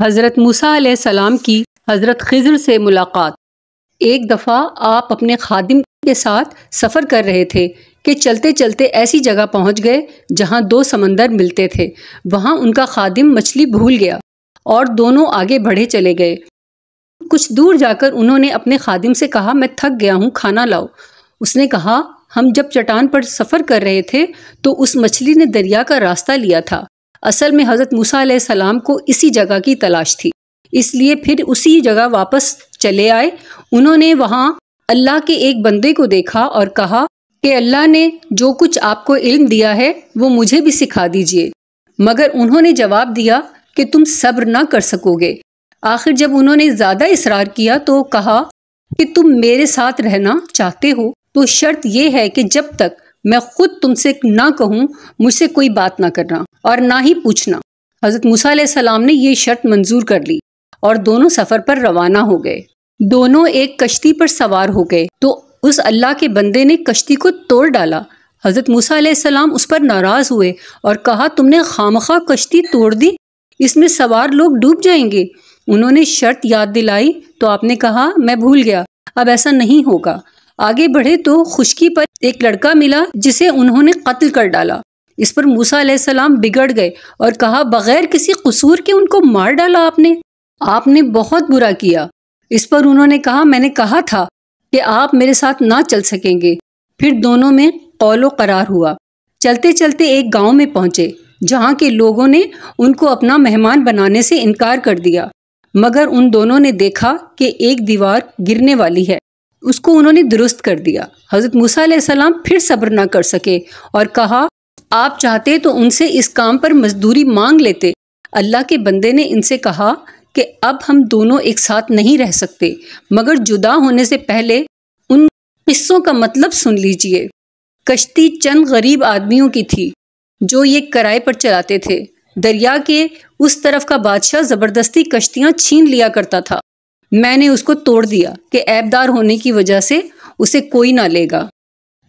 हज़रत मूसा सलाम की हज़रत खजर से मुलाकात एक दफ़ा आप अपने खादिम के साथ सफ़र कर रहे थे कि चलते चलते ऐसी जगह पहुंच गए जहां दो समंदर मिलते थे वहां उनका खादिम मछली भूल गया और दोनों आगे बढ़े चले गए कुछ दूर जाकर उन्होंने अपने खादिम से कहा मैं थक गया हूँ खाना लाओ उसने कहा हम जब चट्टान पर सफ़र कर रहे थे तो उस मछली ने दरिया का रास्ता लिया था असल में हज़रत मूसा सलाम को इसी जगह की तलाश थी इसलिए फिर उसी जगह वापस चले आए उन्होंने वहाँ अल्लाह के एक बंदे को देखा और कहा कि अल्लाह ने जो कुछ आपको इल्म दिया है वो मुझे भी सिखा दीजिए मगर उन्होंने जवाब दिया कि तुम सब्र ना कर सकोगे आखिर जब उन्होंने ज़्यादा इसरार किया तो कहा कि तुम मेरे साथ रहना चाहते हो तो शर्त यह है कि जब तक मैं खुद तुमसे ना कहूँ मुझसे कोई बात ना करना और ना ही पूछना हज़रत मूसा सलाम ने यह शर्त मंजूर कर ली और दोनों सफ़र पर रवाना हो गए दोनों एक कश्ती पर सवार हो गए तो उस अल्लाह के बंदे ने कश्ती को तोड़ डाला हज़रत मूसा सलाम उस पर नाराज़ हुए और कहा तुमने खामखा कश्ती तोड़ दी इसमें सवार लोग डूब जाएंगे उन्होंने शर्त याद दिलाई तो आपने कहा मैं भूल गया अब ऐसा नहीं होगा आगे बढ़े तो खुशकी पर एक लड़का मिला जिसे उन्होंने कत्ल कर डाला इस पर मूसा सलाम बिगड़ गए और कहा बगैर किसी कसूर के उनको मार डाला आपने आपने बहुत बुरा किया इस पर उन्होंने कहा मैंने कहा था कि आप मेरे साथ ना चल सकेंगे फिर दोनों में कौलो करार हुआ चलते चलते एक गांव में पहुंचे जहां के लोगों ने उनको अपना मेहमान बनाने से इनकार कर दिया मगर उन दोनों ने देखा कि एक दीवार गिरने वाली है उसको उन्होंने दुरुस्त कर दिया हज़रत मूसा सलाम फिर सब्र ना कर सके और कहा आप चाहते तो उनसे इस काम पर मजदूरी मांग लेते अल्लाह के बंदे ने इनसे कहा कि अब हम दोनों एक साथ नहीं रह सकते मगर जुदा होने से पहले उन किस्सों का मतलब सुन लीजिए कश्ती चंद गरीब आदमियों की थी जो ये किराए पर चलाते थे दरिया के उस तरफ का बादशाह ज़बरदस्ती कश्तियाँ छीन लिया करता था मैंने उसको तोड़ दिया कि ऐबदार होने की वजह से उसे कोई ना लेगा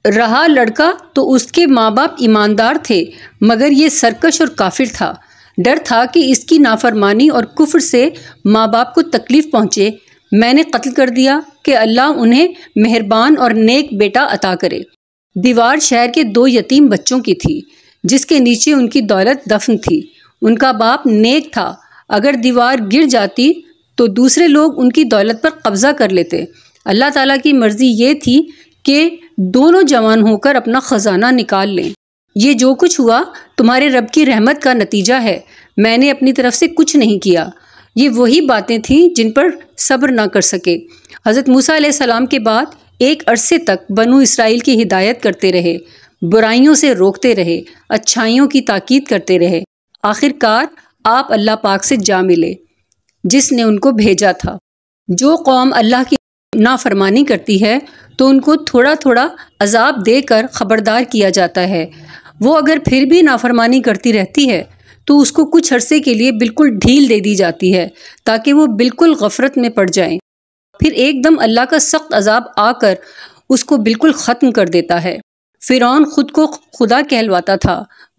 रहा लड़का तो उसके माँ बाप ईमानदार थे मगर ये सरकश और काफिर था डर था कि इसकी नाफरमानी और कुफर से माँ बाप को तकलीफ़ पहुँचे मैंने कत्ल कर दिया कि अल्लाह उन्हें मेहरबान और नेक बेटा अता करे दीवार शहर के दो यतीम बच्चों की थी जिसके नीचे उनकी दौलत दफन थी उनका बाप नेक था अगर दीवार गिर जाती तो दूसरे लोग उनकी दौलत पर कब्ज़ा कर लेते अल्लाह ताला की मर्ज़ी ये थी कि दोनों जवान होकर अपना ख़जाना निकाल लें ये जो कुछ हुआ तुम्हारे रब की रहमत का नतीजा है मैंने अपनी तरफ से कुछ नहीं किया ये वही बातें थीं जिन पर सब्र ना कर सके हज़रत मूसा सलाम के बाद एक अरसे तक बनु इसराइल की हिदायत करते रहे बुराइयों से रोकते रहे अच्छाइयों की ताकीद करते रहे आखिरकार आप अल्लाह पाक से जा मिले जिसने उनको भेजा था जो कौम अल्लाह की नाफरमानी करती है तो उनको थोड़ा थोड़ा अजाब देकर ख़बरदार किया जाता है वो अगर फिर भी नाफरमानी करती रहती है तो उसको कुछ अरसे के लिए बिल्कुल ढील दे दी जाती है ताकि वो बिल्कुल गफरत में पड़ जाए फिर एकदम अल्लाह का सख्त अजाब आकर उसको बिल्कुल ख़त्म कर देता है फ़िरौन ख़ुद को खुदा कहलवाता था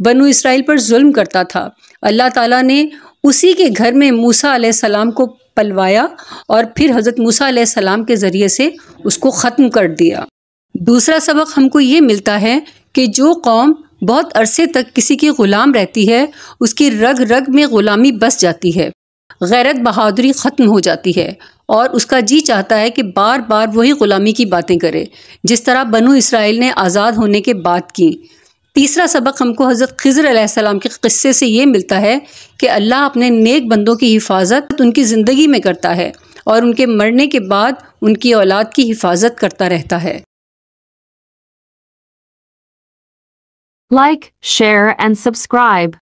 बनु इसराइल पर जुल्म करता था अल्लाह ताला ने उसी के घर में मूसा सलाम को पलवाया और फिर हज़रत मूसा सलाम के ज़रिए से उसको ख़त्म कर दिया दूसरा सबक हमको ये मिलता है कि जो कौम बहुत अरसे तक किसी की ग़ुलाम रहती है उसकी रग रग में ग़ुलामी बस जाती है गैरत बहादुरी ख़त्म हो जाती है और उसका जी चाहता है कि बार बार वही ग़ुलामी की बातें करे जिस तरह बनु इसराइल ने आज़ाद होने के बाद की तीसरा सबक हमको हज़रत खज़र आसमाम के कस्से से ये मिलता है कि अल्लाह अपने नेक बंदों की हिफाजत उनकी ज़िंदगी में करता है और उनके मरने के बाद उनकी औलाद की हिफाजत करता रहता है लाइक शेयर एंड सब्सक्राइब